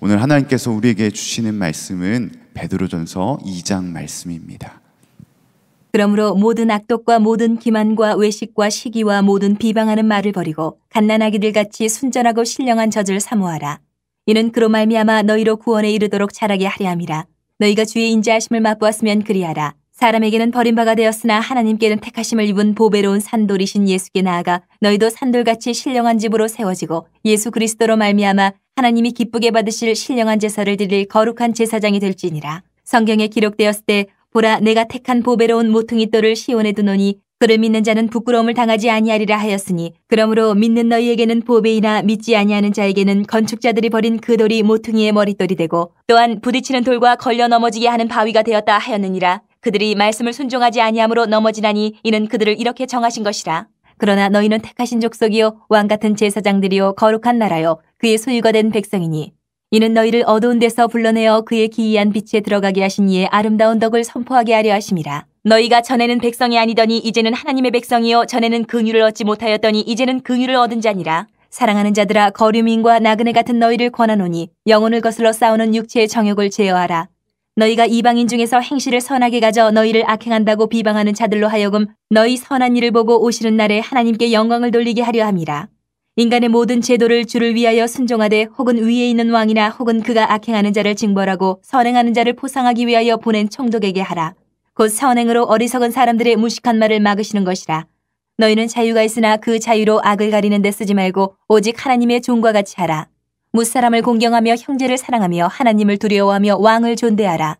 오늘 하나님께서 우리에게 주시는 말씀은 베드로전서 2장 말씀입니다. 그러므로 모든 악독과 모든 기만과 외식과 시기와 모든 비방하는 말을 버리고 갓난아기들 같이 순전하고 신령한 젖을 사모하라. 이는 그로 말미암아 너희로 구원에 이르도록 자라게 하려 함이라. 너희가 주의 인자하심을 맛보았으면 그리하라. 사람에게는 버림바가 되었으나 하나님께는 택하심을 입은 보배로운 산돌이신 예수께 나아가 너희도 산돌같이 신령한 집으로 세워지고 예수 그리스도로 말미암아 하나님이 기쁘게 받으실 신령한 제사를 드릴 거룩한 제사장이 될지니라. 성경에 기록되었을 때 보라 내가 택한 보배로운 모퉁이 돌을 시온에 두노니 그를 믿는 자는 부끄러움을 당하지 아니하리라 하였으니 그러므로 믿는 너희에게는 보배이나 믿지 아니하는 자에게는 건축자들이 버린 그 돌이 모퉁이의 머릿돌이 되고 또한 부딪히는 돌과 걸려 넘어지게 하는 바위가 되었다 하였느니라 그들이 말씀을 순종하지 아니함으로 넘어지나니 이는 그들을 이렇게 정하신 것이라. 그러나 너희는 택하신 족속이요 왕 같은 제사장들이요 거룩한 나라요 그의 소유가 된 백성이니 이는 너희를 어두운 데서 불러내어 그의 기이한 빛에 들어가게 하신 이에 아름다운 덕을 선포하게 하려 하심이라. 너희가 전에는 백성이 아니더니 이제는 하나님의 백성이요 전에는 긍휼을 얻지 못하였더니 이제는 긍휼을 얻은 자니라. 사랑하는 자들아 거류민과 나그네 같은 너희를 권하노니 영혼을 거슬러 싸우는 육체의 정욕을 제어하라. 너희가 이방인 중에서 행실을 선하게 가져 너희를 악행한다고 비방하는 자들로 하여금 너희 선한 일을 보고 오시는 날에 하나님께 영광을 돌리게 하려 함이라. 인간의 모든 제도를 주를 위하여 순종하되 혹은 위에 있는 왕이나 혹은 그가 악행하는 자를 징벌하고 선행하는 자를 포상하기 위하여 보낸 총독에게 하라. 곧 선행으로 어리석은 사람들의 무식한 말을 막으시는 것이라. 너희는 자유가 있으나 그 자유로 악을 가리는 데 쓰지 말고 오직 하나님의 종과 같이 하라. 무사람을 공경하며 형제를 사랑하며 하나님을 두려워하며 왕을 존대하라.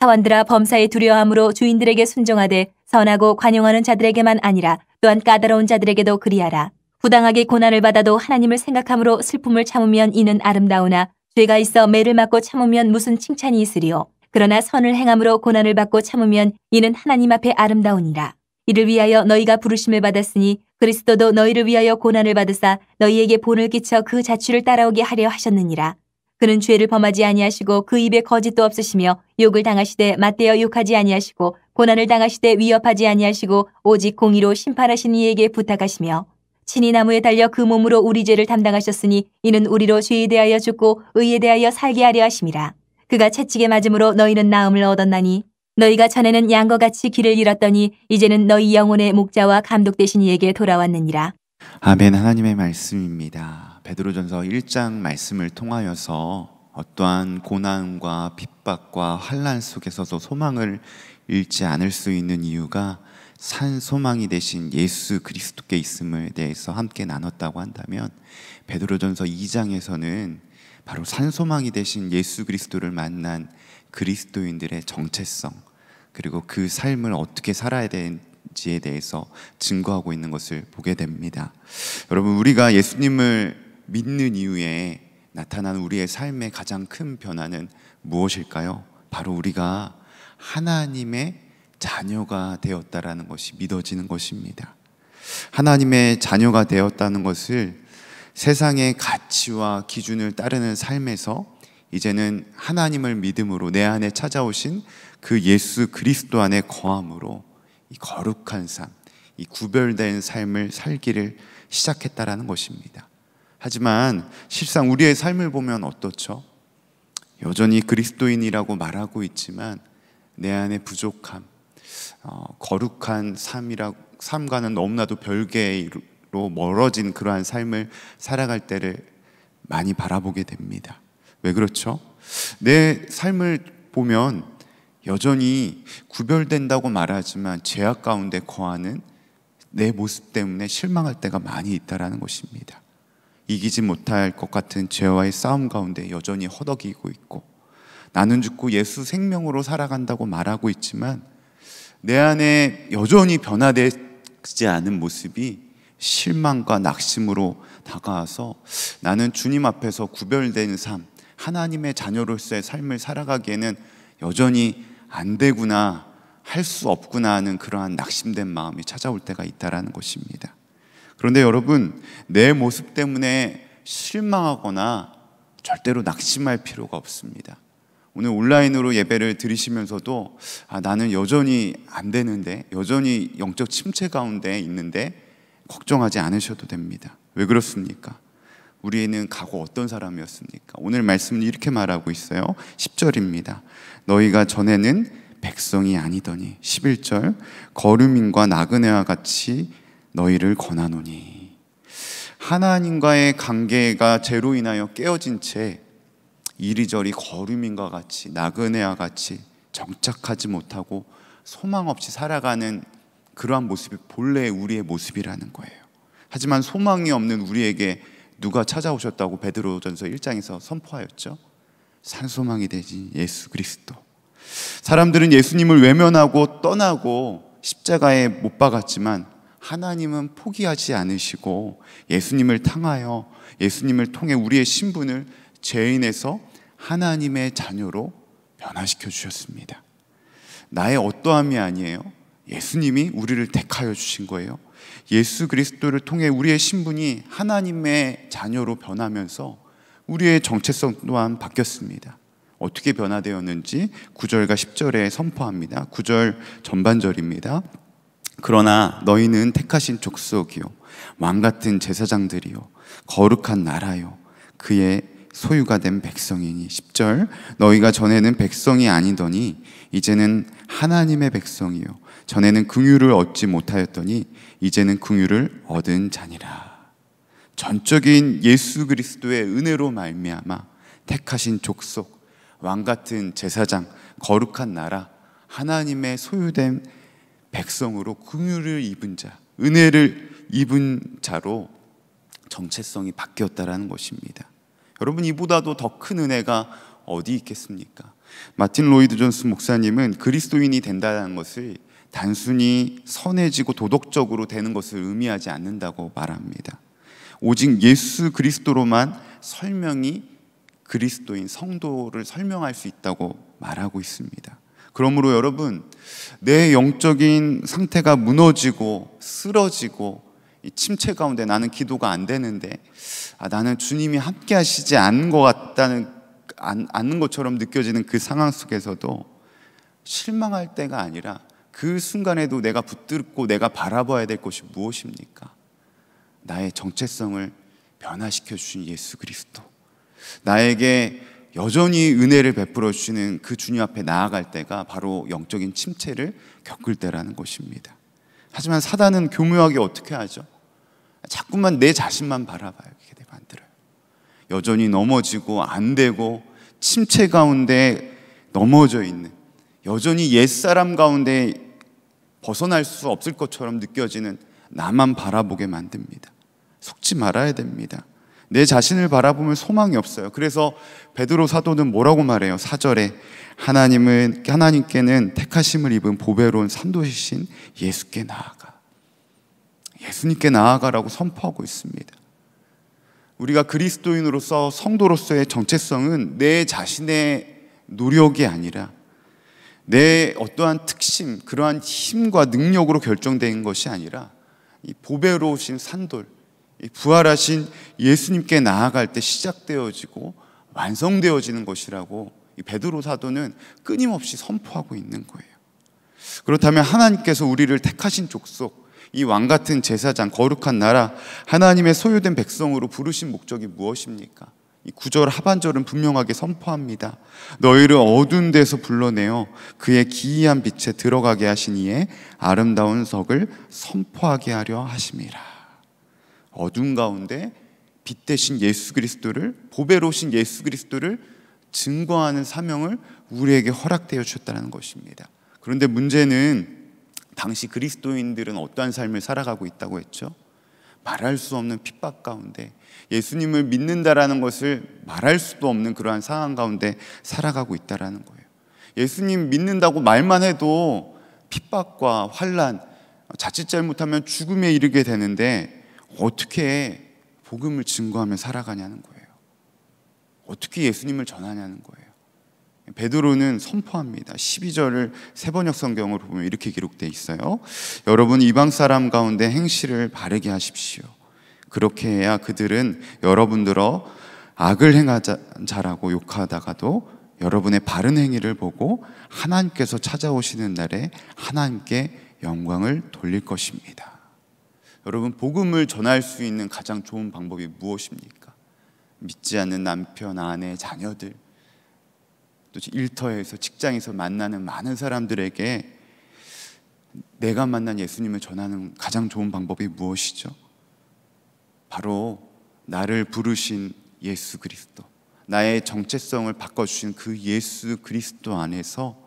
사원들아 범사의 두려함으로 주인들에게 순종하되 선하고 관용하는 자들에게만 아니라 또한 까다로운 자들에게도 그리하라. 부당하게 고난을 받아도 하나님을 생각함으로 슬픔을 참으면 이는 아름다우나 죄가 있어 매를 맞고 참으면 무슨 칭찬이 있으리요. 그러나 선을 행함으로 고난을 받고 참으면 이는 하나님 앞에 아름다우니라. 이를 위하여 너희가 부르심을 받았으니 그리스도도 너희를 위하여 고난을 받으사 너희에게 본을 끼쳐 그 자취를 따라오게 하려 하셨느니라. 그는 죄를 범하지 아니하시고 그 입에 거짓도 없으시며 욕을 당하시되 맞대어 욕하지 아니하시고 고난을 당하시되 위협하지 아니하시고 오직 공의로 심판하신 이에게 부탁하시며 친히 나무에 달려 그 몸으로 우리 죄를 담당하셨으니 이는 우리로 죄에 대하여 죽고 의에 대하여 살게 하려 하심이라. 그가 채찍에 맞음으로 너희는 나음을 얻었나니 너희가 전에는 양과 같이 길을 잃었더니 이제는 너희 영혼의 목자와 감독 되신 이에게 돌아왔느니라. 아멘 하나님의 말씀입니다. 베드로전서 1장 말씀을 통하여서 어떠한 고난과 핍박과 환란 속에서도 소망을 잃지 않을 수 있는 이유가 산 소망이 되신 예수 그리스도께 있음을 대해서 함께 나눴다고 한다면 베드로전서 2장에서는 바로 산 소망이 되신 예수 그리스도를 만난 그리스도인들의 정체성 그리고 그 삶을 어떻게 살아야 되는지에 대해서 증거하고 있는 것을 보게 됩니다. 여러분 우리가 예수님을 믿는 이후에 나타난 우리의 삶의 가장 큰 변화는 무엇일까요? 바로 우리가 하나님의 자녀가 되었다라는 것이 믿어지는 것입니다. 하나님의 자녀가 되었다는 것을 세상의 가치와 기준을 따르는 삶에서 이제는 하나님을 믿음으로 내 안에 찾아오신 그 예수 그리스도 안에 거함으로 이 거룩한 삶, 이 구별된 삶을 살기를 시작했다라는 것입니다. 하지만 실상 우리의 삶을 보면 어떻죠? 여전히 그리스도인이라고 말하고 있지만 내 안에 부족함, 어, 거룩한 삶이라 삶과는 너무나도 별개로 멀어진 그러한 삶을 살아갈 때를 많이 바라보게 됩니다. 왜 그렇죠? 내 삶을 보면 여전히 구별된다고 말하지만 죄악 가운데 거하는 내 모습 때문에 실망할 때가 많이 있다라는 것입니다. 이기지 못할 것 같은 죄와의 싸움 가운데 여전히 허덕이고 있고 나는 죽고 예수 생명으로 살아간다고 말하고 있지만 내 안에 여전히 변화되지 않은 모습이 실망과 낙심으로 다가와서 나는 주님 앞에서 구별된 삶, 하나님의 자녀로서의 삶을 살아가기에는 여전히 안 되구나, 할 수 없구나 하는 그러한 낙심된 마음이 찾아올 때가 있다라는 것입니다. 그런데 여러분, 내 모습 때문에 실망하거나 절대로 낙심할 필요가 없습니다. 오늘 온라인으로 예배를 드리시면서도 아, 나는 여전히 안 되는데, 여전히 영적 침체 가운데 있는데, 걱정하지 않으셔도 됩니다. 왜 그렇습니까? 우리는 과거 어떤 사람이었습니까? 오늘 말씀은 이렇게 말하고 있어요. 10절입니다. 너희가 전에는 백성이 아니더니 11절 거류민과 나그네와 같이 너희를 권하노니 하나님과의 관계가 죄로 인하여 깨어진 채 이리저리 거류민과 같이 나그네와 같이 정착하지 못하고 소망 없이 살아가는 그러한 모습이 본래 우리의 모습이라는 거예요. 하지만 소망이 없는 우리에게 누가 찾아오셨다고 베드로전서 1장에서 선포하였죠. 산소망이 되신 예수 그리스도. 사람들은 예수님을 외면하고 떠나고 십자가에 못 박았지만 하나님은 포기하지 않으시고 예수님을 탕하여 예수님을 통해 우리의 신분을 죄인에서 하나님의 자녀로 변화시켜 주셨습니다. 나의 어떠함이 아니에요. 예수님이 우리를 택하여 주신 거예요. 예수 그리스도를 통해 우리의 신분이 하나님의 자녀로 변하면서 우리의 정체성 또한 바뀌었습니다. 어떻게 변화되었는지 9절과 10절에 선포합니다. 9절 전반절입니다. 그러나 너희는 택하신 족속이요 왕 같은 제사장들이요 거룩한 나라요 그의 소유가 된 백성이니 10절 너희가 전에는 백성이 아니더니 이제는 하나님의 백성이요 전에는 긍휼을 얻지 못하였더니 이제는 긍휼을 얻은 자니라. 전적인 예수 그리스도의 은혜로 말미암아 택하신 족속, 왕 같은 제사장, 거룩한 나라, 하나님의 소유된 백성으로 긍휼을 입은 자, 은혜를 입은 자로 정체성이 바뀌었다라는 것입니다. 여러분 이보다도 더 큰 은혜가 어디 있겠습니까? 마틴 로이드 존스 목사님은 그리스도인이 된다는 것을 단순히 선해지고 도덕적으로 되는 것을 의미하지 않는다고 말합니다. 오직 예수 그리스도로만 설명이 그리스도인 성도를 설명할 수 있다고 말하고 있습니다. 그러므로 여러분, 내 영적인 상태가 무너지고 쓰러지고 침체 가운데 나는 기도가 안 되는데 아, 나는 주님이 함께 하시지 않은 것 같다는 않, 않는 것처럼 느껴지는 그 상황 속에서도 실망할 때가 아니라 그 순간에도 내가 붙들고 내가 바라봐야 될 것이 무엇입니까? 나의 정체성을 변화시켜 주신 예수 그리스도. 나에게 여전히 은혜를 베풀어 주시는 그 주님 앞에 나아갈 때가 바로 영적인 침체를 겪을 때라는 것입니다. 하지만 사단은 교묘하게 어떻게 하죠? 자꾸만 내 자신만 바라봐야게 만들어요. 여전히 넘어지고 안 되고 침체 가운데 넘어져 있는 여전히 옛사람 가운데 벗어날 수 없을 것처럼 느껴지는 나만 바라보게 만듭니다. 속지 말아야 됩니다. 내 자신을 바라보면 소망이 없어요. 그래서 베드로 사도는 뭐라고 말해요? 사절에 하나님은 하나님께는 택하심을 입은 보배로운 산도시신 예수께 나아가. 예수님께 나아가라고 선포하고 있습니다. 우리가 그리스도인으로서 성도로서의 정체성은 내 자신의 노력이 아니라 내 어떠한 특심, 그러한 힘과 능력으로 결정된 것이 아니라 이 보배로우신 산돌, 이 부활하신 예수님께 나아갈 때 시작되어지고 완성되어지는 것이라고 베드로 사도는 끊임없이 선포하고 있는 거예요. 그렇다면 하나님께서 우리를 택하신 족속, 이 왕 같은 제사장, 거룩한 나라, 하나님의 소유된 백성으로 부르신 목적이 무엇입니까? 구절 하반절은 분명하게 선포합니다. 너희를 어두운 데서 불러내어 그의 기이한 빛에 들어가게 하시니에 아름다운 석을 선포하게 하려 하심이라. 어둠 가운데 빛 대신 예수 그리스도를 보배로 신 예수 그리스도를 증거하는 사명을 우리에게 허락되어 주셨다는 것입니다. 그런데 문제는 당시 그리스도인들은 어떠한 삶을 살아가고 있다고 했죠? 말할 수 없는 핍박 가운데 예수님을 믿는다라는 것을 말할 수도 없는 그러한 상황 가운데 살아가고 있다라는 거예요. 예수님 믿는다고 말만 해도 핍박과 환란, 자칫 잘못하면 죽음에 이르게 되는데 어떻게 복음을 증거하며 살아가냐는 거예요. 어떻게 예수님을 전하냐는 거예요. 베드로는 선포합니다. 12절을 세번역 성경으로 보면 이렇게 기록되 어 있어요. 여러분 이방 사람 가운데 행실을 바르게 하십시오. 그렇게 해야 그들은 여러분들어 악을 행하자 자라고 욕하다가도 여러분의 바른 행위를 보고 하나님께서 찾아오시는 날에 하나님께 영광을 돌릴 것입니다. 여러분 복음을 전할 수 있는 가장 좋은 방법이 무엇입니까? 믿지 않는 남편, 아내, 자녀들 또 일터에서 직장에서 만나는 많은 사람들에게 내가 만난 예수님을 전하는 가장 좋은 방법이 무엇이죠? 바로 나를 부르신 예수 그리스도, 나의 정체성을 바꿔주신 그 예수 그리스도 안에서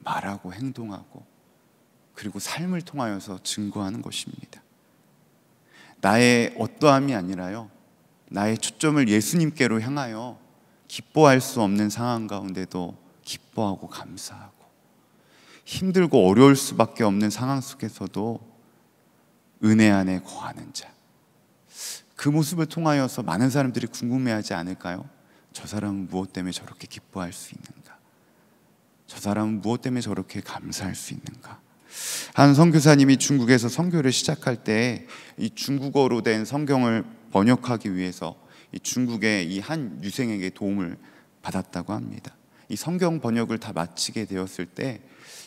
말하고 행동하고 그리고 삶을 통하여서 증거하는 것입니다. 나의 어떠함이 아니라요, 나의 초점을 예수님께로 향하여 기뻐할 수 없는 상황 가운데도 기뻐하고 감사하고 힘들고 어려울 수밖에 없는 상황 속에서도 은혜 안에 거하는 자. 그 모습을 통하여서 많은 사람들이 궁금해하지 않을까요? 저 사람은 무엇 때문에 저렇게 기뻐할 수 있는가? 저 사람은 무엇 때문에 저렇게 감사할 수 있는가? 한 선교사님이 중국에서 선교를 시작할 때 이 중국어로 된 성경을 번역하기 위해서 중국의 이 한 유생에게 도움을 받았다고 합니다. 이 성경 번역을 다 마치게 되었을 때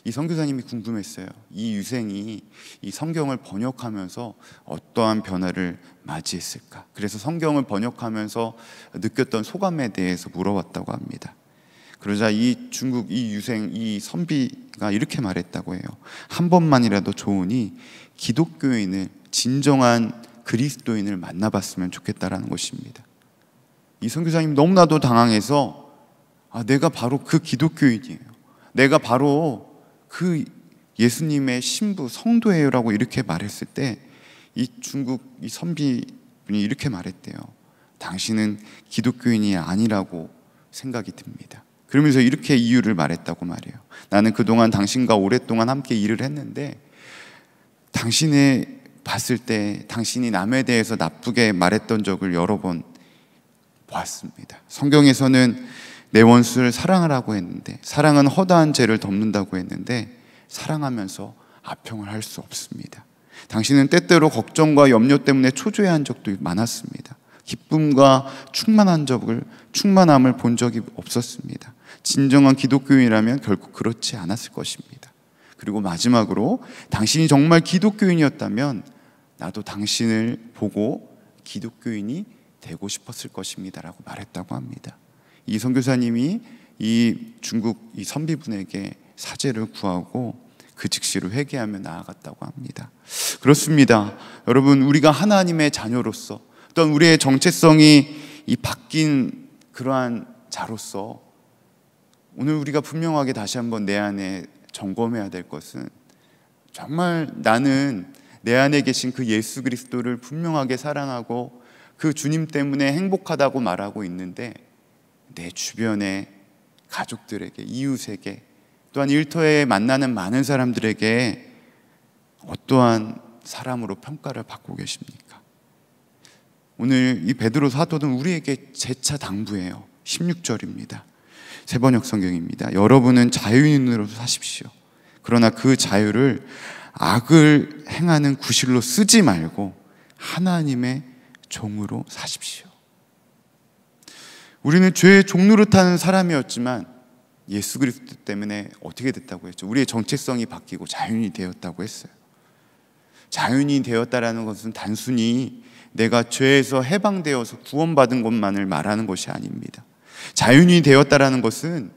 이 선교사님이 궁금했어요. 이 유생이 이 성경을 번역하면서 어떠한 변화를 맞이했을까? 그래서 성경을 번역하면서 느꼈던 소감에 대해서 물어봤다고 합니다. 그러자 이 중국 이 유생 이 선비가 이렇게 말했다고 해요. 한 번만이라도 좋으니 기독교인을 진정한 그리스도인을 만나봤으면 좋겠다라는 것입니다. 이 선교사님 너무나도 당황해서 아, 내가 바로 그 기독교인이에요. 내가 바로 그 예수님의 신부 성도예요라고 이렇게 말했을 때 이 중국 이 선비분이 이렇게 말했대요. 당신은 기독교인이 아니라고 생각이 듭니다. 그러면서 이렇게 이유를 말했다고 말해요 나는 그동안 당신과 오랫동안 함께 일을 했는데 당신의 봤을 때 당신이 남에 대해서 나쁘게 말했던 적을 여러 번 보았습니다. 성경에서는 내 원수를 사랑하라고 했는데 사랑은 허다한 죄를 덮는다고 했는데 사랑하면서 아평을 할 수 없습니다. 당신은 때때로 걱정과 염려 때문에 초조해한 적도 많았습니다. 기쁨과 충만한 적을 충만함을 본 적이 없었습니다. 진정한 기독교인이라면 결국 그렇지 않았을 것입니다. 그리고 마지막으로 당신이 정말 기독교인이었다면 나도 당신을 보고 기독교인이 되고 싶었을 것입니다라고 말했다고 합니다. 이 선교사님이 이 중국 이 선비분에게 사죄를 구하고 그 즉시로 회개하며 나아갔다고 합니다. 그렇습니다. 여러분 우리가 하나님의 자녀로서 어떤 우리의 정체성이 이 바뀐 그러한 자로서 오늘 우리가 분명하게 다시 한번 내 안에 점검해야 될 것은 정말 나는 내 안에 계신 그 예수 그리스도를 분명하게 사랑하고 그 주님 때문에 행복하다고 말하고 있는데 내 주변에 가족들에게 이웃에게 또한 일터에 만나는 많은 사람들에게 어떠한 사람으로 평가를 받고 계십니까? 오늘 이 베드로 사도는 우리에게 재차 당부해요. 16절입니다. 세번역 성경입니다. 여러분은 자유인으로 사십시오. 그러나 그 자유를 악을 행하는 구실로 쓰지 말고 하나님의 종으로 사십시오. 우리는 죄의 종노릇하는 사람이었지만 예수 그리스도 때문에 어떻게 됐다고 했죠? 우리의 정체성이 바뀌고 자연이 되었다고 했어요. 자연이 되었다라는 것은 단순히 내가 죄에서 해방되어서 구원받은 것만을 말하는 것이 아닙니다. 자연이 되었다라는 것은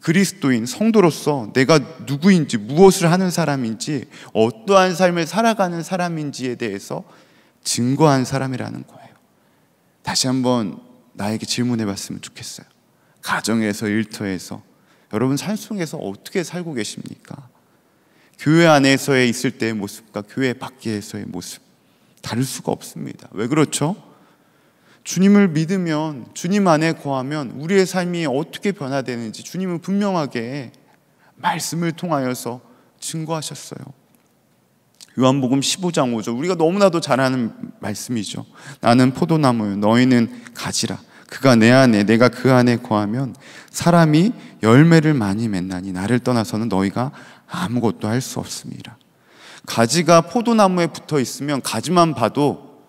그리스도인 성도로서 내가 누구인지 무엇을 하는 사람인지 어떠한 삶을 살아가는 사람인지에 대해서 증거한 사람이라는 거예요. 다시 한번 나에게 질문해 봤으면 좋겠어요. 가정에서 일터에서 여러분 삶 속에서 어떻게 살고 계십니까? 교회 안에서의 있을 때의 모습과 교회 밖에서의 모습 다를 수가 없습니다. 왜 그렇죠? 주님을 믿으면 주님 안에 거하면 우리의 삶이 어떻게 변화되는지 주님은 분명하게 말씀을 통하여서 증거하셨어요. 요한복음 15장 5절 우리가 너무나도 잘 아는 말씀이죠. 나는 포도나무요 너희는 가지라. 그가 내 안에 내가 그 안에 거하면 사람이 열매를 많이 맺나니 나를 떠나서는 너희가 아무것도 할 수 없습니다. 가지가 포도나무에 붙어 있으면 가지만 봐도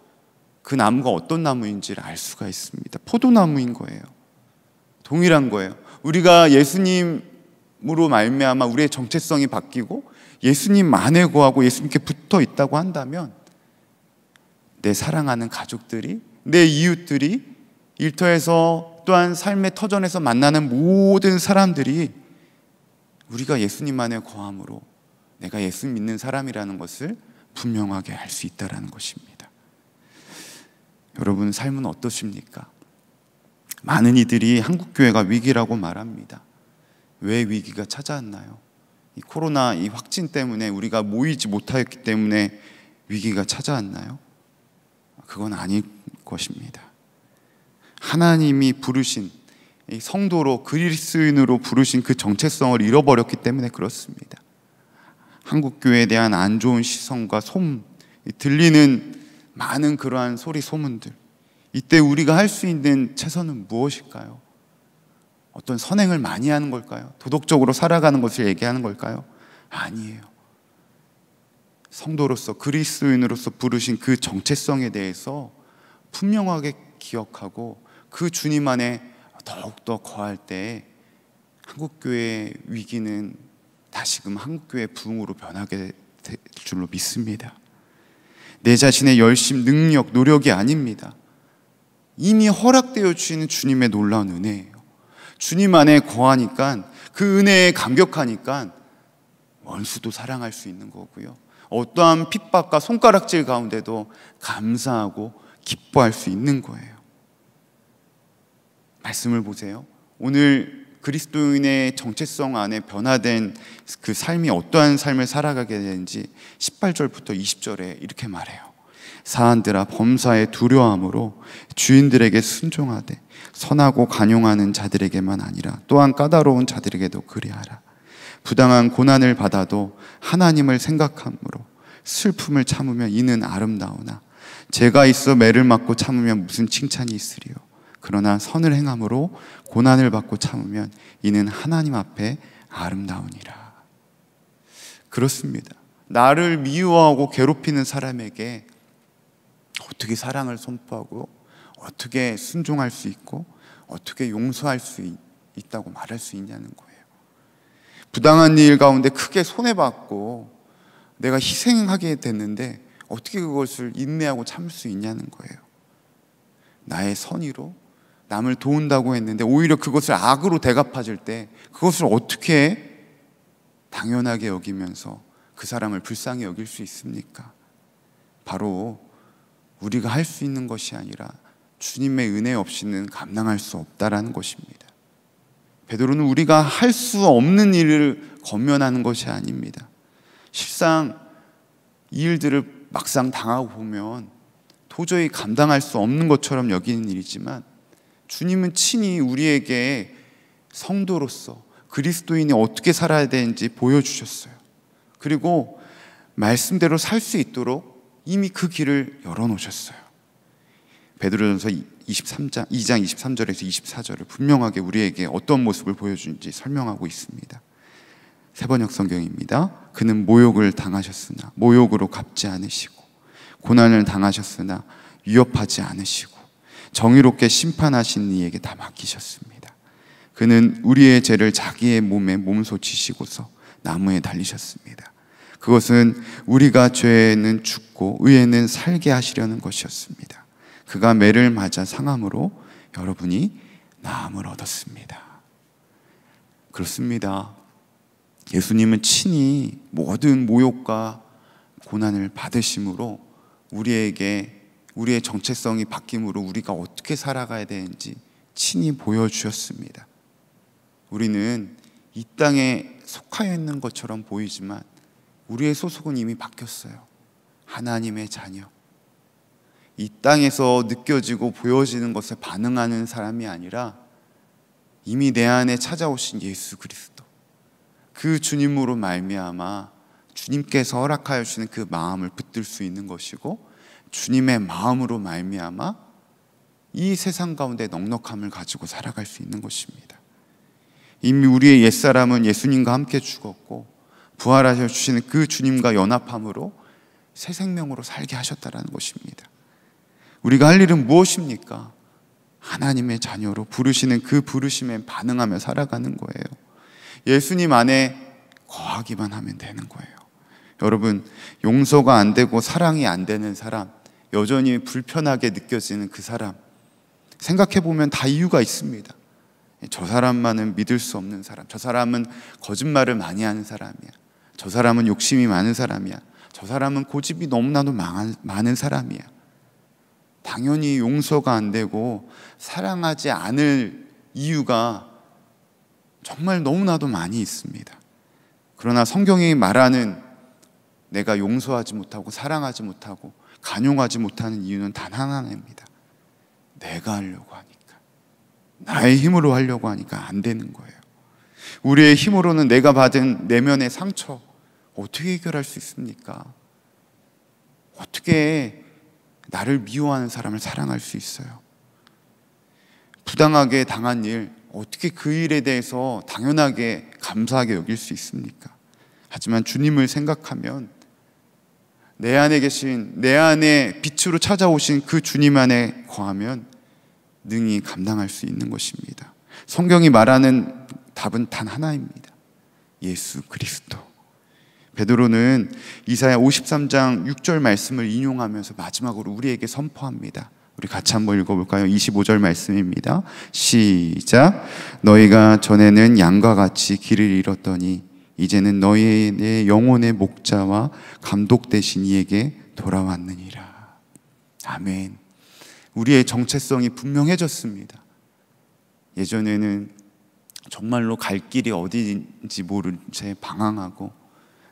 그 나무가 어떤 나무인지를 알 수가 있습니다. 포도나무인 거예요. 동일한 거예요. 우리가 예수님으로 말미암아 우리의 정체성이 바뀌고 예수님 안에 구하고 예수님께 붙어 있다고 한다면 내 사랑하는 가족들이, 내 이웃들이, 일터에서 또한 삶의 터전에서 만나는 모든 사람들이 우리가 예수님 만의 거함으로 내가 예수 믿는 사람이라는 것을 분명하게 알 수 있다라는 것입니다. 여러분 삶은 어떠십니까? 많은 이들이 한국 교회가 위기라고 말합니다. 왜 위기가 찾아왔나요? 이 코로나 이 확진 때문에 우리가 모이지 못하였기 때문에 위기가 찾아왔나요? 그건 아닐 것입니다. 하나님이 부르신 성도로 그리스인으로 부르신 그 정체성을 잃어버렸기 때문에 그렇습니다. 한국 교회에 대한 안 좋은 시선과 소문, 들리는 많은 그러한 소리 소문들. 이때 우리가 할 수 있는 최선은 무엇일까요? 어떤 선행을 많이 하는 걸까요? 도덕적으로 살아가는 것을 얘기하는 걸까요? 아니에요. 성도로서 그리스도인으로서 부르신 그 정체성에 대해서 분명하게 기억하고 그 주님 안에 더욱더 거할 때 한국 교회의 위기는 다시금 한국 교회의 부흥으로 변하게 될 줄로 믿습니다. 내 자신의 열심, 능력, 노력이 아닙니다. 이미 허락되어 주시는 주님의 놀라운 은혜예요. 주님 안에 거하니까 그 은혜에 감격하니까 원수도 사랑할 수 있는 거고요. 어떠한 핍박과 손가락질 가운데도 감사하고 기뻐할 수 있는 거예요. 말씀을 보세요. 오늘 그리스도인의 정체성 안에 변화된 그 삶이 어떠한 삶을 살아가게 되는지 18절부터 20절에 이렇게 말해요. 사안들아 범사에 두려함으로 주인들에게 순종하되 선하고 간용하는 자들에게만 아니라 또한 까다로운 자들에게도 그리하라. 부당한 고난을 받아도 하나님을 생각함으로 슬픔을 참으면 이는 아름다우나 제가 있어 매를 맞고 참으면 무슨 칭찬이 있으리요. 그러나 선을 행함으로 고난을 받고 참으면 이는 하나님 앞에 아름다우니라. 그렇습니다. 나를 미워하고 괴롭히는 사람에게 어떻게 사랑을 선포하고 어떻게 순종할 수 있고 어떻게 용서할 수 있, 다고 말할 수 있냐는 거예요. 부당한 일 가운데 크게 손해받고 내가 희생하게 됐는데 어떻게 그것을 인내하고 참을 수 있냐는 거예요. 나의 선의로 남을 도운다고 했는데 오히려 그것을 악으로 대갚아줄 때 그것을 어떻게 당연하게 여기면서 그 사람을 불쌍히 여길 수 있습니까? 바로 우리가 할 수 있는 것이 아니라 주님의 은혜 없이는 감당할 수 없다라는 것입니다. 베드로는 우리가 할 수 없는 일을 건면하는 것이 아닙니다. 실상 이 일들을 막상 당하고 보면 도저히 감당할 수 없는 것처럼 여기는 일이지만 주님은 친히 우리에게 성도로서 그리스도인이 어떻게 살아야 되는지 보여주셨어요. 그리고 말씀대로 살 수 있도록 이미 그 길을 열어놓으셨어요. 베드로전서 23장, 2장 23절에서 24절을 분명하게 우리에게 어떤 모습을 보여주는지 설명하고 있습니다. 세번역 성경입니다. 그는 모욕을 당하셨으나 모욕으로 갚지 않으시고 고난을 당하셨으나 위협하지 않으시고 정의롭게 심판하신 이에게 다 맡기셨습니다. 그는 우리의 죄를 자기의 몸에 몸소 치시고서 나무에 달리셨습니다. 그것은 우리가 죄에는 죽고 의에는 살게 하시려는 것이었습니다. 그가 매를 맞아 상함으로 여러분이 나음을 얻었습니다. 그렇습니다. 예수님은 친히 모든 모욕과 고난을 받으심으로 우리에게 우리의 정체성이 바뀜으로 우리가 어떻게 살아가야 되는지 친히 보여주셨습니다. 우리는 이 땅에 속하여 있는 것처럼 보이지만 우리의 소속은 이미 바뀌었어요. 하나님의 자녀. 이 땅에서 느껴지고 보여지는 것에 반응하는 사람이 아니라 이미 내 안에 찾아오신 예수 그리스도. 그 주님으로 말미암아 주님께서 허락하여 주시는 그 마음을 붙들 수 있는 것이고 주님의 마음으로 말미암아 이 세상 가운데 넉넉함을 가지고 살아갈 수 있는 것입니다. 이미 우리의 옛사람은 예수님과 함께 죽었고 부활하셔 주시는 그 주님과 연합함으로 새 생명으로 살게 하셨다라는 것입니다. 우리가 할 일은 무엇입니까? 하나님의 자녀로 부르시는 그 부르심에 반응하며 살아가는 거예요. 예수님 안에 거하기만 하면 되는 거예요. 여러분, 용서가 안 되고 사랑이 안 되는 사람, 여전히 불편하게 느껴지는 그 사람, 생각해 보면 다 이유가 있습니다. 저 사람만은 믿을 수 없는 사람, 저 사람은 거짓말을 많이 하는 사람이야. 저 사람은 욕심이 많은 사람이야. 저 사람은 고집이 너무나도 많은 사람이야. 당연히 용서가 안 되고 사랑하지 않을 이유가 정말 너무나도 많이 있습니다. 그러나 성경이 말하는 내가 용서하지 못하고 사랑하지 못하고 간용하지 못하는 이유는 단 하나입니다. 내가 하려고 하니까. 나의 힘으로 하려고 하니까 안 되는 거예요. 우리의 힘으로는 내가 받은 내면의 상처 어떻게 해결할 수 있습니까? 어떻게 나를 미워하는 사람을 사랑할 수 있어요? 부당하게 당한 일 어떻게 그 일에 대해서 당연하게 감사하게 여길 수 있습니까? 하지만 주님을 생각하면 내 안에 계신 내 안에 빛으로 찾아오신 그 주님 안에 거하면 능히 감당할 수 있는 것입니다. 성경이 말하는 답은 단 하나입니다. 예수 그리스도. 베드로는 이사야 53장 6절 말씀을 인용하면서 마지막으로 우리에게 선포합니다. 우리 같이 한번 읽어볼까요? 25절 말씀입니다. 시작. 너희가 전에는 양과 같이 길을 잃었더니 이제는 너희의 영혼의 목자와 감독 대신 이에게 돌아왔느니라. 아멘. 우리의 정체성이 분명해졌습니다. 예전에는 정말로 갈 길이 어디인지 모른 채 방황하고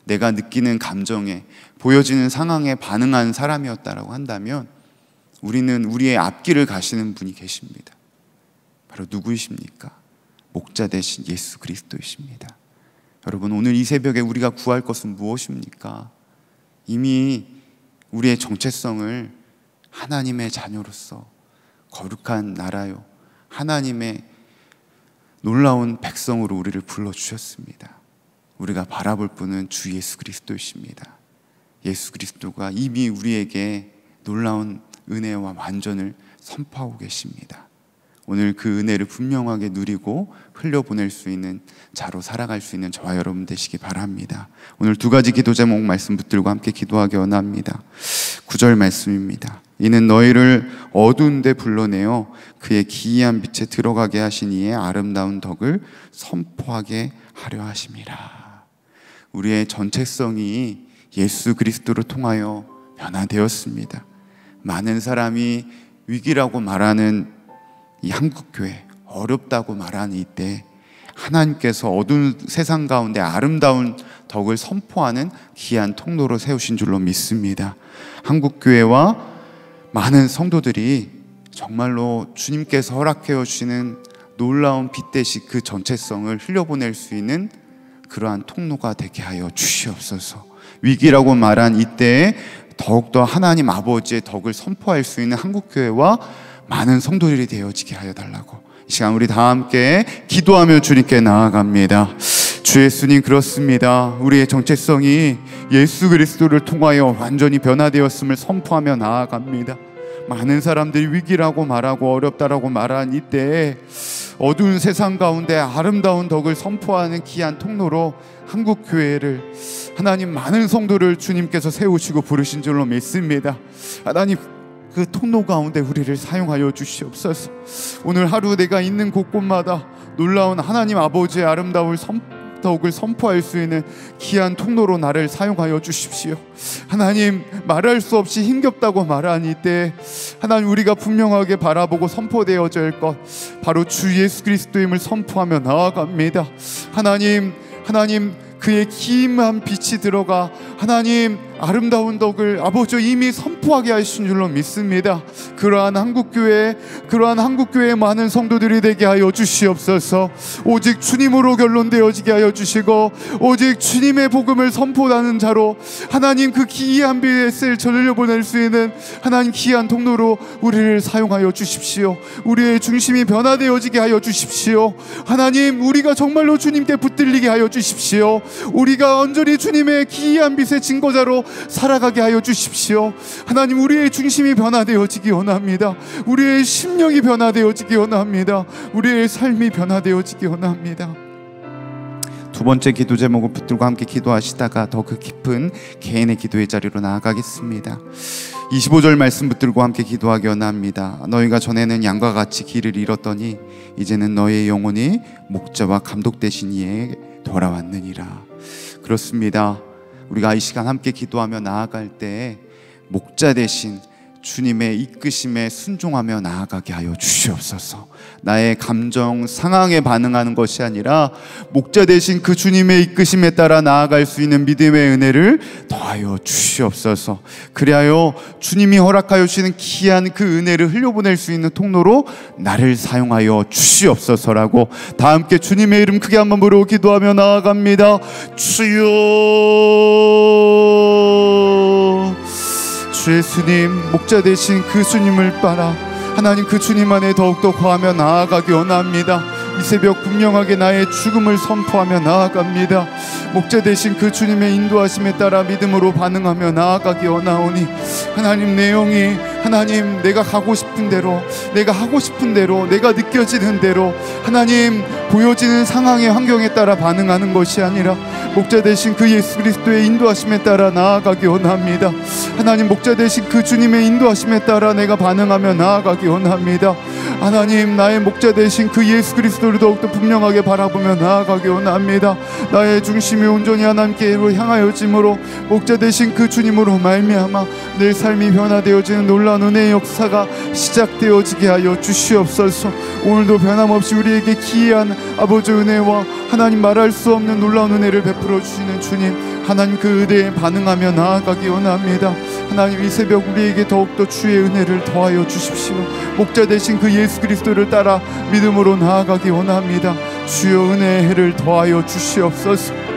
내가 느끼는 감정에 보여지는 상황에 반응한 사람이었다라고 한다면 우리는 우리의 앞길을 가시는 분이 계십니다. 바로 누구이십니까? 목자 대신 예수 그리스도이십니다. 여러분 오늘 이 새벽에 우리가 구할 것은 무엇입니까? 이미 우리의 정체성을 하나님의 자녀로서 거룩한 나라요 하나님의 놀라운 백성으로 우리를 불러주셨습니다. 우리가 바라볼 분은 주 예수 그리스도이십니다. 예수 그리스도가 이미 우리에게 놀라운 은혜와 완전을 선포하고 계십니다. 오늘 그 은혜를 분명하게 누리고 흘려보낼 수 있는 자로 살아갈 수 있는 저와 여러분 되시기 바랍니다. 오늘 두 가지 기도 제목 말씀 붙들고 함께 기도하기 원합니다. 9절 말씀입니다. 이는 너희를 어두운 데 불러내어 그의 기이한 빛에 들어가게 하신 이의 아름다운 덕을 선포하게 하려 하심이라. 우리의 전체성이 예수 그리스도를 통하여 변화되었습니다. 많은 사람이 위기라고 말하는 이 한국 교회 어렵다고 말하는 이때 하나님께서 어두운 세상 가운데 아름다운 덕을 선포하는 귀한 통로로 세우신 줄로 믿습니다. 한국 교회와 많은 성도들이 정말로 주님께서 허락해 주시는 놀라운 빛대식그 전체성을 흘려보낼 수 있는 그러한 통로가 되게 하여 주시옵소서. 위기라고 말한 이때에 더욱더 하나님 아버지의 덕을 선포할 수 있는 한국교회와 많은 성도들이 되어지게 하여 달라고. 이 시간 우리 다 함께 기도하며 주님께 나아갑니다. 주 예수님 그렇습니다. 우리의 정체성이 예수 그리스도를 통하여 완전히 변화되었음을 선포하며 나아갑니다. 많은 사람들이 위기라고 말하고 어렵다라고 말한 이때 어두운 세상 가운데 아름다운 덕을 선포하는 귀한 통로로 한국 교회를 하나님 많은 성도를 주님께서 세우시고 부르신 줄로 믿습니다. 하나님 그 통로 가운데 우리를 사용하여 주시옵소서. 오늘 하루 내가 있는 곳곳마다 놀라운 하나님 아버지의 아름다움을 선포 더욱을 선포할 수 있는 귀한 통로로 나를 사용하여 주십시오. 하나님, 말할 수 없이 힘겹다고 말하니 때 하나님 우리가 분명하게 바라보고 선포되어야 할것 바로 주 예수 그리스도임을 선포하며 나아갑니다. 하나님, 하나님 그의 김한 빛이 들어가 하나님 아름다운 덕을 아버지 이미 선포하게 하신 줄로 믿습니다. 그러한 한국교회, 그러한 한국교회 많은 성도들이 되게 하여 주시옵소서. 오직 주님으로 결론되어지게 하여 주시고, 오직 주님의 복음을 선포하는 자로 하나님 그 기이한 비에 전려보낼 수 있는 하나님 기이한 통로로 우리를 사용하여 주십시오. 우리의 중심이 변화되어지게 하여 주십시오. 하나님, 우리가 정말로 주님께 붙들리게 하여 주십시오. 우리가 온전히 주님의 기이한 빛의 증거자로 살아가게 하여 주십시오. 하나님 우리의 중심이 변화되어지기 원합니다. 우리의 심령이 변화되어지기 원합니다. 우리의 삶이 변화되어지기 원합니다. 두 번째 기도 제목을 붙들고 함께 기도하시다가 더 그 깊은 개인의 기도의 자리로 나아가겠습니다. 25절 말씀 붙들고 함께 기도하기 원합니다. 너희가 전에는 양과 같이 길을 잃었더니 이제는 너희의 영혼이 목자와 감독 되신 이에 돌아왔느니라. 그렇습니다. 우리가 이 시간 함께 기도하며 나아갈 때에 목자 대신 주님의 이끄심에 순종하며 나아가게 하여 주시옵소서. 나의 감정 상황에 반응하는 것이 아니라 목자 대신 그 주님의 이끄심에 따라 나아갈 수 있는 믿음의 은혜를 더하여 주시옵소서. 그리하여 주님이 허락하여 주시는 귀한 그 은혜를 흘려보낼 수 있는 통로로 나를 사용하여 주시옵소서라고 다 함께 주님의 이름 크게 한번 부르고 기도하며 나아갑니다. 주여 주의 스님 목자 되신 그스님을 따라 하나님 그 주님 안에 더욱더 과하며 나아가기 원합니다. 이 새벽 분명하게 나의 죽음을 선포하며 나아갑니다. 목재 대신 그 주님의 인도하심에 따라 믿음으로 반응하며 나아가기 원하오니 하나님 내용이 하나님 내가 가고 싶은 대로 내가 하고 싶은 대로 내가 느껴지는 대로 하나님 보여지는 상황의 환경에 따라 반응하는 것이 아니라 목자 대신 그 예수 그리스도의 인도하심에 따라 나아가기 원합니다. 하나님 목자 대신 그 주님의 인도하심에 따라 내가 반응하며 나아가기 원합니다. 하나님 나의 목자 대신 그 예수 그리스도 그리스도를 더욱더 분명하게 바라보며 나아가기 원합니다. 나의 중심이 온전히 하나님께로 향하여짐으로 목자 대신 그 주님으로 말미암아 내 삶이 변화되어지는 놀라운 은혜의 역사가 시작되어지게 하여 주시옵소서. 오늘도 변함없이 우리에게 기이한 아버지 은혜와 하나님 말할 수 없는 놀라운 은혜를 베풀어 주시는 주님. 하나님 그대에 반응하며 나아가기 원합니다. 하나님 이 새벽 우리에게 더욱더 주의 은혜를 더하여 주십시오. 목자 대신 그 예수 그리스도를 따라 믿음으로 나아가기 원합니다. 주여 은혜의 해를 더하여 주시옵소서.